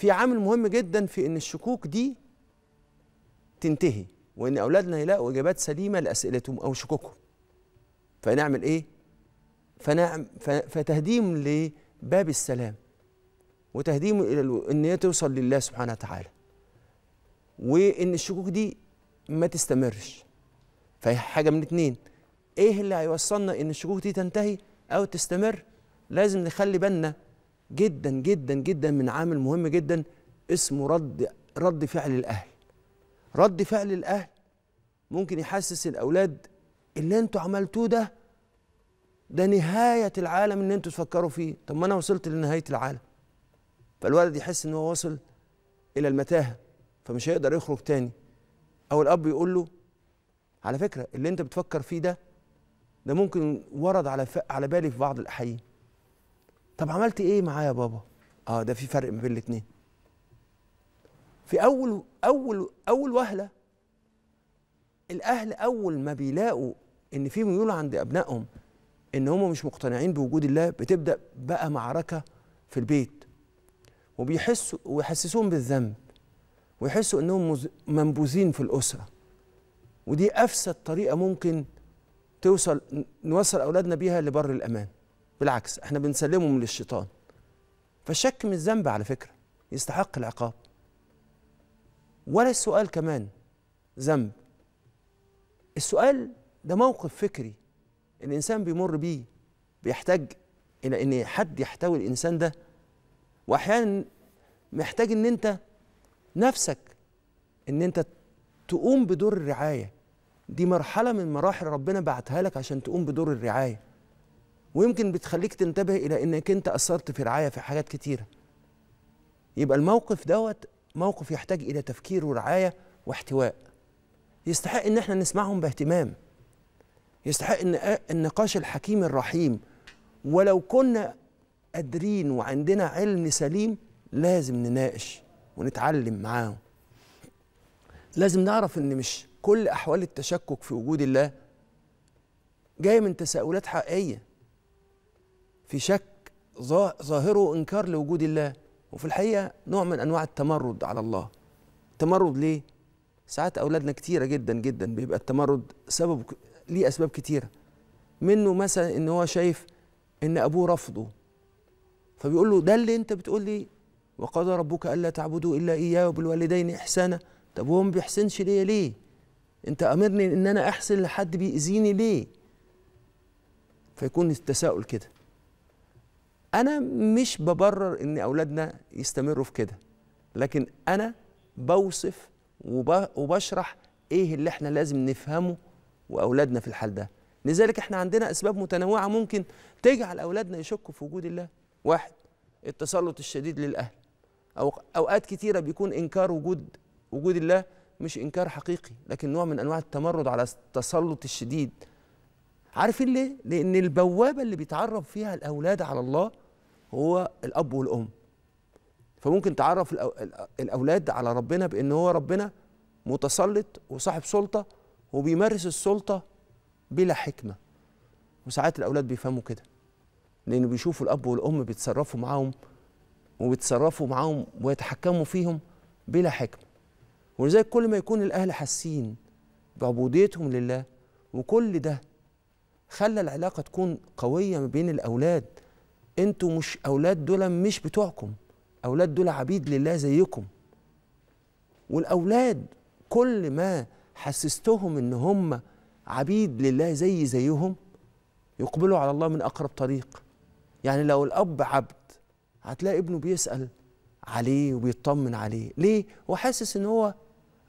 في عامل مهم جدا في ان الشكوك دي تنتهي وان اولادنا يلاقوا اجابات سليمه لاسئلتهم او شكوكهم فنعمل ايه فنعم فتهديم لباب السلام وتهديم الى ان هي توصل لله سبحانه وتعالى وان الشكوك دي ما تستمرش فهي حاجه من اتنين ايه اللي هيوصلنا ان الشكوك دي تنتهي او تستمر لازم نخلي بالنا جدا جدا جدا من عامل مهم جدا اسمه رد رد فعل الاهل رد فعل الاهل ممكن يحسس الاولاد اللي انتوا عملتوه ده ده نهايه العالم اللي انتوا تفكروا فيه طب ما انا وصلت لنهايه العالم فالولد يحس ان هو وصل الى المتاهه فمش هيقدر يخرج تاني او الاب يقول له على فكره اللي انت بتفكر فيه ده ده ممكن ورد على على بالي في بعض الاحيان طب عملت ايه معاه يا بابا اه ده في فرق ما بين الاثنين في اول اول اول وهله الاهل اول ما بيلاقوا ان في ميول عند ابنائهم ان هم مش مقتنعين بوجود الله بتبدا بقى معركه في البيت وبيحسوا ويحسسوهم بالذنب ويحسوا انهم منبوذين في الاسره ودي افسد طريقه ممكن توصل نوصل اولادنا بيها لبر الامان بالعكس احنا بنسلمهم للشيطان فالشك من الذنب على فكرة يستحق العقاب ولا السؤال كمان ذنب السؤال ده موقف فكري الإنسان بيمر بيه بيحتاج إلى إن حد يحتوي الإنسان ده وأحيانا محتاج إن أنت نفسك إن أنت تقوم بدور الرعاية دي مرحلة من مراحل ربنا بعتها لك عشان تقوم بدور الرعاية ويمكن بتخليك تنتبه الى انك انت اثرت في رعايه في حاجات كتيره يبقى الموقف دوت موقف يحتاج الى تفكير ورعايه واحتواء يستحق ان احنا نسمعهم باهتمام يستحق ان النقاش الحكيم الرحيم ولو كنا قادرين وعندنا علم سليم لازم نناقش ونتعلم معاهم لازم نعرف ان مش كل احوال التشكك في وجود الله جايه من تساؤلات حقيقيه في شك ظاهره انكار لوجود الله وفي الحقيقه نوع من انواع التمرد على الله تمرد ليه ساعات اولادنا كتيره جدا جدا بيبقى التمرد سبب ليه اسباب كتيره منه مثلا ان هو شايف ان ابوه رفضه فبيقول له ده اللي انت بتقول لي وقضى ربك الا تعبدوا الا اياه وبالوالدين احسانا طب هو ما بيحسنش ليا ليه انت امرني ان انا احسن لحد بيأذيني ليه فيكون التساؤل كده انا مش ببرر ان اولادنا يستمروا في كده لكن انا بوصف وبشرح ايه اللي احنا لازم نفهمه واولادنا في الحال ده لذلك احنا عندنا اسباب متنوعه ممكن تجعل اولادنا يشكوا في وجود الله واحد التسلط الشديد للاهل أو اوقات كتيره بيكون انكار وجود وجود الله مش انكار حقيقي لكن نوع من انواع التمرد على التسلط الشديد عارفين ليه لان البوابه اللي بيتعرف فيها الاولاد على الله هو الاب والام فممكن تعرف الاولاد على ربنا بان هو ربنا متسلط وصاحب سلطه وبيمارس السلطه بلا حكمه وساعات الاولاد بيفهموا كده لانه بيشوفوا الاب والام بيتصرفوا معاهم وبيتصرفوا معاهم ويتحكموا فيهم بلا حكمه ولذلك كل ما يكون الاهل حاسين بعبوديتهم لله وكل ده خلى العلاقه تكون قويه ما بين الاولاد انتوا مش اولاد دول مش بتوعكم اولاد دول عبيد لله زيكم والاولاد كل ما حسستهم ان هم عبيد لله زي زيهم يقبلوا على الله من اقرب طريق يعني لو الاب عبد هتلاقي ابنه بيسال عليه وبيطمن عليه ليه هو حاسس ان هو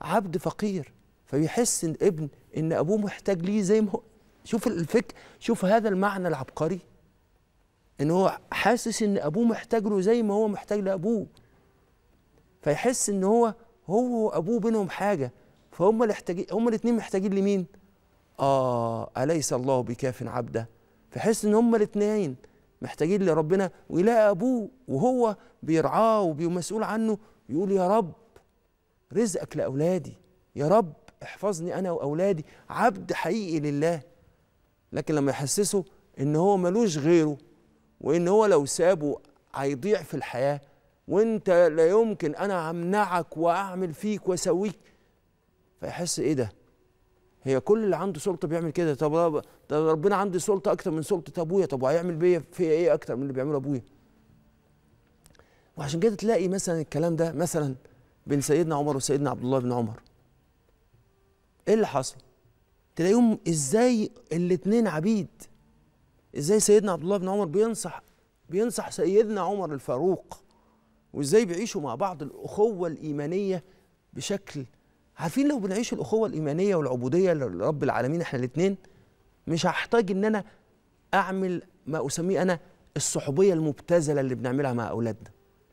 عبد فقير فبيحس ان ابن ان ابوه محتاج ليه زي ما هو شوف الفكر شوف هذا المعنى العبقري ان هو حاسس ان ابوه محتاج له زي ما هو محتاج لابوه فيحس ان هو هو وابوه بينهم حاجه فهم الاحتاجين هم الاثنين محتاجين لمين اه اليس الله بكاف عبده فيحس ان هم الاثنين محتاجين لربنا ويلاقي ابوه وهو بيرعاه وبيمسؤول عنه يقول يا رب رزقك لاولادي يا رب احفظني انا واولادي عبد حقيقي لله لكن لما يحسسه ان هو ملوش غيره وان هو لو سابه هيضيع في الحياه وانت لا يمكن انا امنعك واعمل فيك واسويك فيحس ايه ده هي كل اللي عنده سلطه بيعمل كده طب ده ربنا عندي سلطه اكتر من سلطه ابويا طب وهيعمل بيا فيا ايه اكتر من اللي بيعمله ابويا وعشان كده تلاقي مثلا الكلام ده مثلا بين سيدنا عمر وسيدنا عبد الله بن عمر ايه اللي حصل تلاقيهم ازاي الاتنين عبيد ازاي سيدنا عبد الله بن عمر بينصح بينصح سيدنا عمر الفاروق وازاي بيعيشوا مع بعض الاخوه الايمانيه بشكل عارفين لو بنعيش الاخوه الايمانيه والعبوديه لرب العالمين احنا الاثنين مش هحتاج ان انا اعمل ما اسميه انا الصحوبيه المبتذله اللي بنعملها مع اولادنا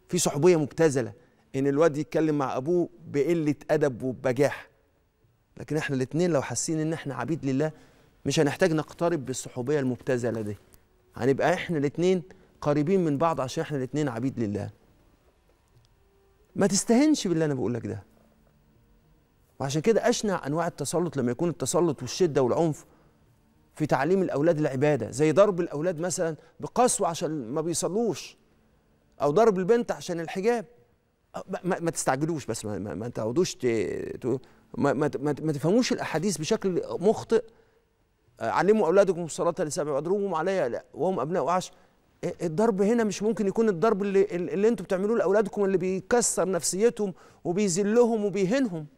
في صحوبيه مبتذله ان الواد يتكلم مع ابوه بقله ادب وبجاح لكن احنا الاثنين لو حاسين ان احنا عبيد لله مش هنحتاج نقترب بالصحوبيه المبتذله دي هنبقى احنا الاثنين قريبين من بعض عشان احنا الاثنين عبيد لله ما تستهنش باللي انا بقول لك ده وعشان كده اشنع انواع التسلط لما يكون التسلط والشده والعنف في تعليم الاولاد العباده زي ضرب الاولاد مثلا بقسوه عشان ما بيصلوش او ضرب البنت عشان الحجاب أه، ما, ما تستعجلوش بس ما, ما, ما تقعدوش ما, ما, ما تفهموش الاحاديث بشكل مخطئ آه، علموا اولادكم الصلاه لسبع واضربهم عليها وهم ابناء وعش إيه، الضرب هنا مش ممكن يكون الضرب اللي, اللي انتوا بتعملوه لاولادكم اللي بيكسر نفسيتهم وبيذلهم وبيهنهم